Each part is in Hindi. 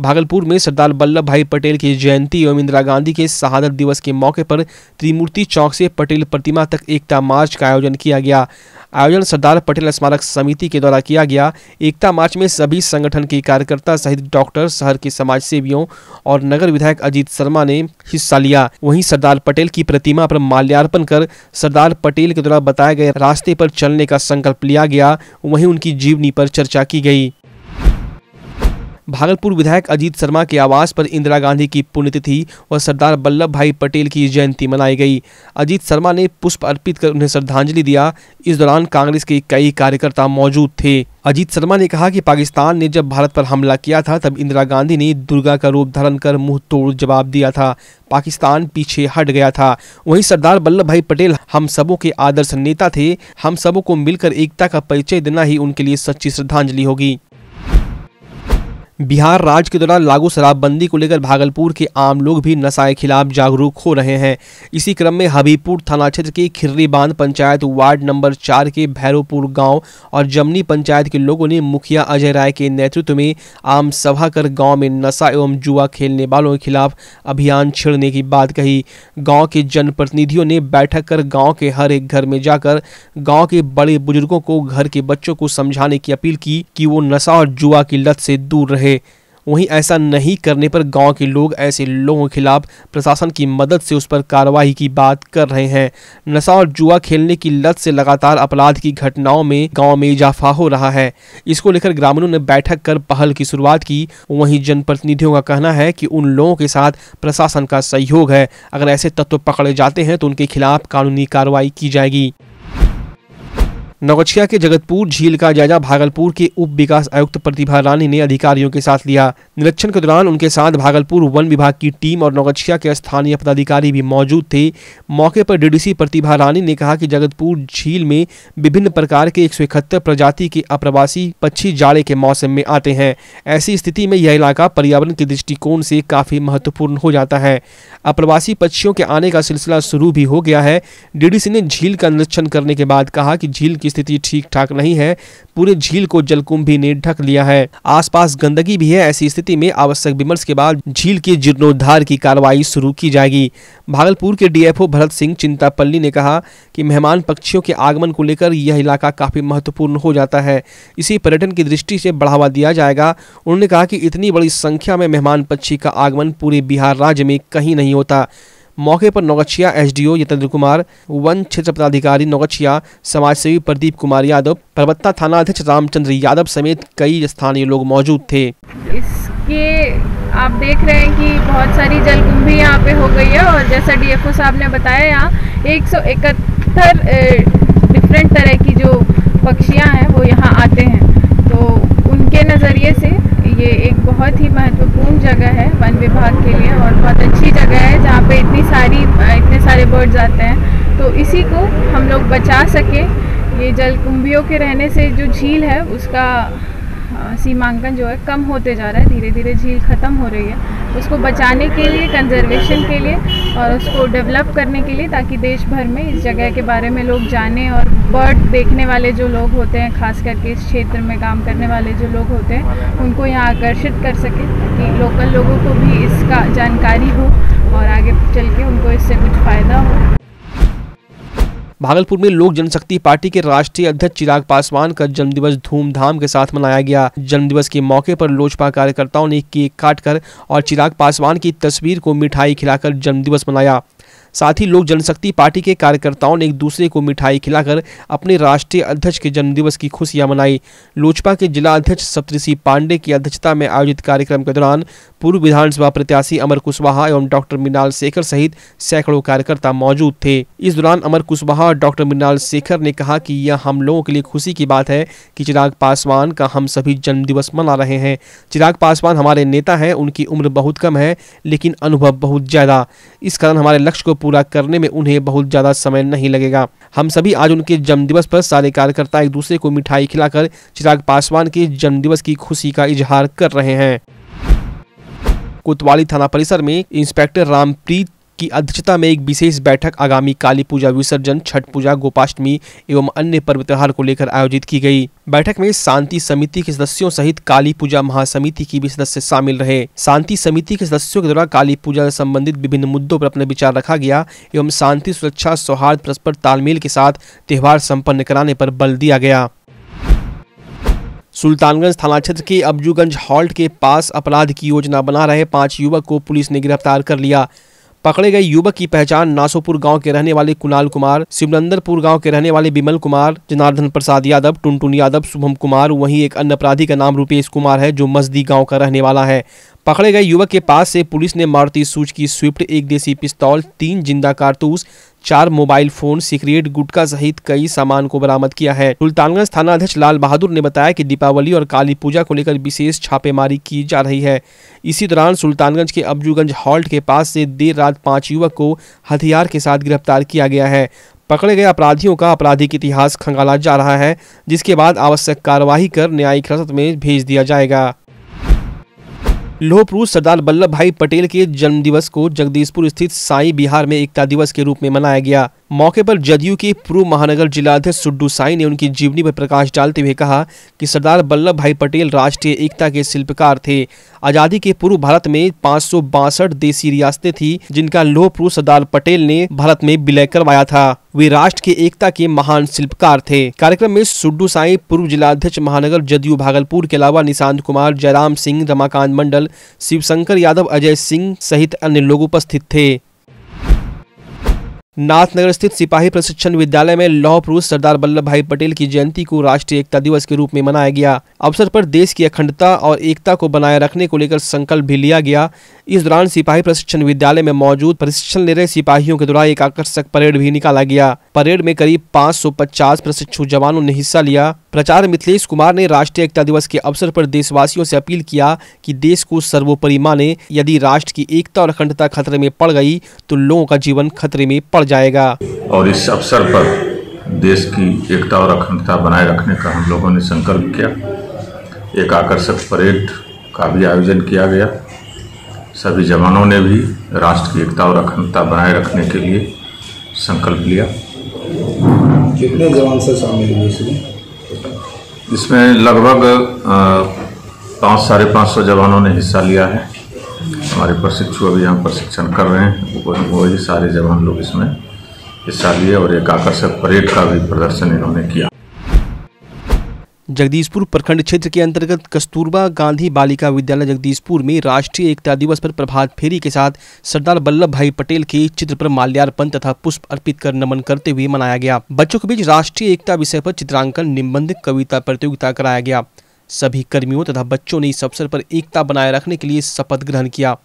भागलपुर में सरदार वल्लभ भाई पटेल की जयंती एवं इंदिरा गांधी के शहादत दिवस के मौके पर त्रिमूर्ति चौक से पटेल प्रतिमा तक एकता मार्च का आयोजन किया गया आयोजन सरदार पटेल स्मारक समिति के द्वारा किया गया एकता मार्च में सभी संगठन के कार्यकर्ता सहित डॉक्टर शहर के समाज सेवियों और नगर विधायक अजीत शर्मा ने हिस्सा लिया वहीं सरदार पटेल की प्रतिमा पर माल्यार्पण कर सरदार पटेल के द्वारा बताए गए रास्ते पर चलने का संकल्प लिया गया वहीं उनकी जीवनी पर चर्चा की गई भागलपुर विधायक अजीत शर्मा के आवास पर इंदिरा गांधी की पुण्यतिथि व सरदार वल्लभ भाई पटेल की जयंती मनाई गई अजीत शर्मा ने पुष्प अर्पित कर उन्हें श्रद्धांजलि दिया इस दौरान कांग्रेस के कई कार्यकर्ता मौजूद थे अजीत शर्मा ने कहा कि पाकिस्तान ने जब भारत पर हमला किया था तब इंदिरा गांधी ने दुर्गा का रूप धारण कर मुंह तोड़ जवाब दिया था पाकिस्तान पीछे हट गया था वहीं सरदार वल्लभ भाई पटेल हम सबों के आदर्श नेता थे हम सबों को मिलकर एकता का परिचय देना ही उनके लिए सच्ची श्रद्धांजलि होगी बिहार राज्य के दौरान लागू शराबबंदी को लेकर भागलपुर के आम लोग भी नशाए खिलाफ जागरूक हो रहे हैं इसी क्रम में हबीबपुर थाना क्षेत्र के खिर्री बांध पंचायत वार्ड नंबर चार के भैरवपुर गांव और जमनी पंचायत के लोगों ने मुखिया अजय राय के नेतृत्व में आम सभा कर गाँव में नशा एवं जुआ खेलने वालों के खिलाफ अभियान छेड़ने की बात कही गाँव के जनप्रतिनिधियों ने बैठक कर गाँव के हर एक घर में जाकर गाँव के बड़े बुजुर्गों को घर के बच्चों को समझाने की अपील की कि वो नशा और जुआ की लत से दूर रहे थे वहीं ऐसा नहीं करने पर गांव के लोग ऐसे लोगों के खिलाफ प्रशासन की मदद से उस पर कार्रवाई की बात कर रहे हैं नशा और जुआ खेलने की लत से लगातार अपराध की घटनाओं में गांव में इजाफा हो रहा है इसको लेकर ग्रामीणों ने बैठक कर पहल की शुरुआत की वहीं जनप्रतिनिधियों का कहना है कि उन लोगों के साथ प्रशासन का सहयोग है अगर ऐसे तत्व पकड़े जाते हैं तो उनके खिलाफ कानूनी कार्रवाई की जाएगी नौगछिया के जगतपुर झील का जायजा भागलपुर के उप विकास आयुक्त प्रतिभा रानी ने अधिकारियों के साथ लिया निरीक्षण के दौरान उनके साथ भागलपुर वन विभाग की टीम और नौगछिया के स्थानीय पदाधिकारी भी मौजूद थे मौके पर डीडीसी प्रतिभा रानी ने कहा कि जगतपुर झील में विभिन्न प्रकार के एक प्रजाति के अप्रवासी पक्षी जाड़े के मौसम में आते हैं ऐसी स्थिति में यह इलाका पर्यावरण के दृष्टिकोण से काफी महत्वपूर्ण हो जाता है अप्रवासी पक्षियों के आने का सिलसिला शुरू भी हो गया है डीडीसी ने झील का निरीक्षण करने के बाद कहा कि झील की स्थिति ठीक ठाक नहीं है पूरे झील को जलकुंभी ने ढक लिया है आसपास गंदगी भी है ऐसी स्थिति में आवश्यक विमर्श के बाद झील के जीर्णोद्धार की कार्रवाई शुरू की जाएगी भागलपुर के डीएफओ भरत सिंह चिंतापल्ली ने कहा कि मेहमान पक्षियों के आगमन को लेकर यह इलाका काफी महत्वपूर्ण हो जाता है इसी पर्यटन की दृष्टि से बढ़ावा दिया जाएगा उन्होंने कहा कि इतनी बड़ी संख्या में मेहमान पक्षी का आगमन पूरे बिहार राज्य में कहीं नहीं होता मौके पर नौगछिया एसडीओ यतेंद्र कुमार वन क्षेत्र पदाधिकारी नौगछिया समाजसेवी प्रदीप कुमार यादव परबत्ता थाना अध्यक्ष रामचंद्र यादव समेत कई स्थानीय लोग मौजूद थे इसके आप देख रहे हैं कि बहुत सारी जलकुंभी यहाँ पे हो गई है और जैसा डीएफओ साहब ने बताया यहाँ एक सौ इकहत्तर डिफरेंट तरह की जो पक्षियाँ हैं वो यहाँ आते हैं तो उनके नज़रिए से ये एक बहुत ही महत्वपूर्ण जगह है वन विभाग के लिए और बहुत अच्छी जगह है जहाँ पे इतनी सारी इतने सारे बर्ड्स आते हैं तो इसी को हम लोग बचा सके ये जलकुंभियों के रहने से जो झील है उसका सीमांकन जो है कम होते जा रहा है धीरे धीरे झील ख़त्म हो रही है उसको बचाने के लिए कंजर्वेशन के लिए और उसको डेवलप करने के लिए ताकि देश भर में इस जगह के बारे में लोग जाने और बर्ड देखने वाले जो लोग होते हैं खास करके इस क्षेत्र में काम करने वाले जो लोग होते हैं उनको यहाँ आकर्षित कर सके ताकि लोकल लोगों को भी इसका जानकारी हो और आगे चल के उनको इससे कुछ फ़ायदा हो भागलपुर में लोक जनशक्ति पार्टी के राष्ट्रीय अध्यक्ष चिराग पासवान का जन्मदिवस धूमधाम के साथ मनाया गया जन्मदिवस के मौके पर लोजपा कार्यकर्ताओं ने केक काटकर और चिराग पासवान की तस्वीर को मिठाई खिलाकर जन्मदिवस मनाया साथ ही लोक जनशक्ति पार्टी के कार्यकर्ताओं ने एक दूसरे को मिठाई खिलाकर अपने राष्ट्रीय अध्यक्ष के जन्मदिवस की खुशियां मनाई लोजपा के जिला अध्यक्ष सप्तृषि पांडे की अध्यक्षता में आयोजित कार्यक्रम के दौरान पूर्व विधानसभा प्रत्याशी अमर कुशवाहा एवं डॉक्टर मृणाल शेखर सहित सैकड़ों कार्यकर्ता मौजूद थे इस दौरान अमर कुशवाहा और डॉक्टर मृणाल शेखर ने कहा कि यह हम लोगों के लिए खुशी की बात है कि चिराग पासवान का हम सभी जन्मदिवस मना रहे हैं चिराग पासवान हमारे नेता हैं उनकी उम्र बहुत कम है लेकिन अनुभव बहुत ज़्यादा इस कारण हमारे लक्ष्य को पूरा करने में उन्हें बहुत ज़्यादा समय नहीं लगेगा हम सभी आज उनके जन्मदिवस पर सारे कार्यकर्ता एक दूसरे को मिठाई खिलाकर चिराग पासवान के जन्मदिवस की खुशी का इजहार कर रहे हैं कोतवाली थाना परिसर में इंस्पेक्टर रामप्रीत की अध्यक्षता में एक विशेष बैठक आगामी काली पूजा विसर्जन छठ पूजा गोपाष्टमी एवं अन्य पर्व त्यौहार को लेकर आयोजित की गई बैठक में शांति समिति के सदस्यों सहित काली पूजा महासमिति की भी सदस्य शामिल रहे शांति समिति के सदस्यों के द्वारा काली पूजा से संबंधित विभिन्न मुद्दों पर अपने विचार रखा गया एवं शांति सुरक्षा सौहार्द परस्पर तालमेल के साथ त्यौहार सम्पन्न कराने पर बल दिया गया सुल्तानगंज थाना क्षेत्र के अबजूगंज हॉल्ट के पास अपराध की योजना बना रहे पांच युवक को पुलिस ने गिरफ्तार कर लिया पकड़े गए युवक की पहचान नासोपुर गांव के रहने वाले कुणाल कुमार सिमलंदरपुर गांव के रहने वाले बिमल कुमार जनार्दन प्रसाद यादव टुनटुन यादव शुभम कुमार वहीं एक अन्य अपराधी का नाम रूपेश कुमार है जो मजदी गांव का रहने वाला है पकड़े गए युवक के पास से पुलिस ने मारुति सूच की स्विफ्ट एक देसी पिस्तौल तीन जिंदा कारतूस चार मोबाइल फोन सिगरेट गुटखा सहित कई सामान को बरामद किया है सुल्तानगंज थाना अध्यक्ष लाल बहादुर ने बताया कि दीपावली और काली पूजा को लेकर विशेष छापेमारी की जा रही है इसी दौरान सुल्तानगंज के अब्जूगंज हॉल्ट के पास से देर रात पांच युवक को हथियार के साथ गिरफ्तार किया गया है पकड़े गए अपराधियों का आपराधिक इतिहास खंगाला जा रहा है जिसके बाद आवश्यक कार्यवाही कर न्यायिक हिरासत में भेज दिया जाएगा लोह पुरुष सरदार वल्लभ भाई पटेल के जन्मदिवस को जगदीशपुर स्थित साई बिहार में एकता दिवस के रूप में मनाया गया मौके पर जदयू के पूर्व महानगर जिलाध्यक्ष सुड्डू साई ने उनकी जीवनी पर प्रकाश डालते हुए कहा कि सरदार वल्लभ भाई पटेल राष्ट्रीय एकता के शिल्पकार थे आजादी के पूर्व भारत में पाँच देसी रियासतें थी जिनका लोह पुरुष सरदार पटेल ने भारत में विलय करवाया था वे राष्ट्र की एकता के महान शिल्पकार थे कार्यक्रम में सुड्डू साई पूर्व जिलाध्यक्ष महानगर जदयू भागलपुर के अलावा निशांत कुमार जयराम सिंह रमाकांत मंडल शिवशंकर यादव अजय सिंह सहित अन्य लोग उपस्थित थे नाथनगर स्थित सिपाही प्रशिक्षण विद्यालय में लौह पुरुष सरदार वल्लभ भाई पटेल की जयंती को राष्ट्रीय एकता दिवस के रूप में मनाया गया अवसर पर देश की अखंडता और एकता को बनाए रखने को लेकर संकल्प भी लिया गया इस दौरान सिपाही प्रशिक्षण विद्यालय में मौजूद प्रशिक्षण ले रहे सिपाहियों के द्वारा एक आकर्षक परेड भी निकाला गया परेड में करीब 550 प्रशिक्षु जवानों ने हिस्सा लिया प्रचार मिथिलेश कुमार ने राष्ट्रीय एकता दिवस के अवसर पर देशवासियों से अपील किया कि देश को सर्वोपरि माने यदि राष्ट्र की एकता और अखंडता खतरे में पड़ गयी तो लोगों का जीवन खतरे में पड़ जाएगा और इस अवसर पर देश की एकता और अखंडता बनाए रखने का हम लोगों ने संकल्प किया एक आकर्षक परेड का भी आयोजन किया गया सभी जवानों ने भी राष्ट्र की एकता और अखंडता बनाए रखने के लिए संकल्प लिया कितने जवान से शामिल हुए इसमें इसमें लगभग पाँच साढ़े पाँच सौ जवानों ने हिस्सा लिया है हमारे प्रशिक्षु अभी यहाँ प्रशिक्षण कर रहे हैं वही सारे जवान लोग इसमें हिस्सा लिए और एक आकर्षक परेड का भी प्रदर्शन इन्होंने किया जगदीशपुर प्रखंड क्षेत्र के अंतर्गत कस्तूरबा गांधी बालिका विद्यालय जगदीशपुर में राष्ट्रीय एकता दिवस पर प्रभात फेरी के साथ सरदार वल्लभ भाई पटेल के चित्र पर माल्यार्पण तथा पुष्प अर्पित कर नमन करते हुए मनाया गया बच्चों के बीच राष्ट्रीय एकता विषय पर चित्रांकन निबंध कविता प्रतियोगिता कराया गया सभी कर्मियों तथा बच्चों ने इस अवसर पर एकता बनाए रखने के लिए शपथ ग्रहण किया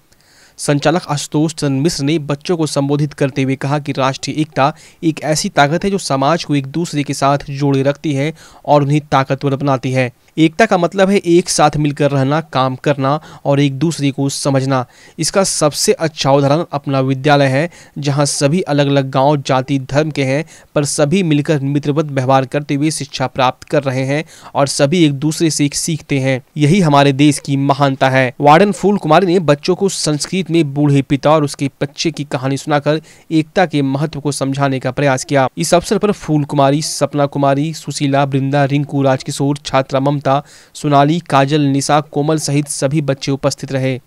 संचालक आशुतोष चंद मिश्र ने बच्चों को संबोधित करते हुए कहा कि राष्ट्रीय एकता एक ऐसी ताकत है जो समाज को एक दूसरे के साथ जोड़े रखती है और उन्हें ताकतवर बनाती है एकता का मतलब है एक साथ मिलकर रहना काम करना और एक दूसरे को समझना इसका सबसे अच्छा उदाहरण अपना विद्यालय है जहाँ सभी अलग अलग गाँव जाति धर्म के हैं पर सभी मिलकर मित्रवत व्यवहार करते हुए शिक्षा प्राप्त कर रहे हैं और सभी एक दूसरे से सीखते हैं यही हमारे देश की महानता है वार्डन फूल कुमारी ने बच्चों को संस्कृत में बूढ़े पिता और उसके बच्चे की कहानी सुनाकर एकता के महत्व को समझाने का प्रयास किया इस अवसर पर फूल कुमारी सपना कुमारी सुशीला वृंदा रिंकू राजकिशोर छात्रा ममता अभिनेता सोनाली काजल निशा कोमल सहित सभी बच्चे उपस्थित रहे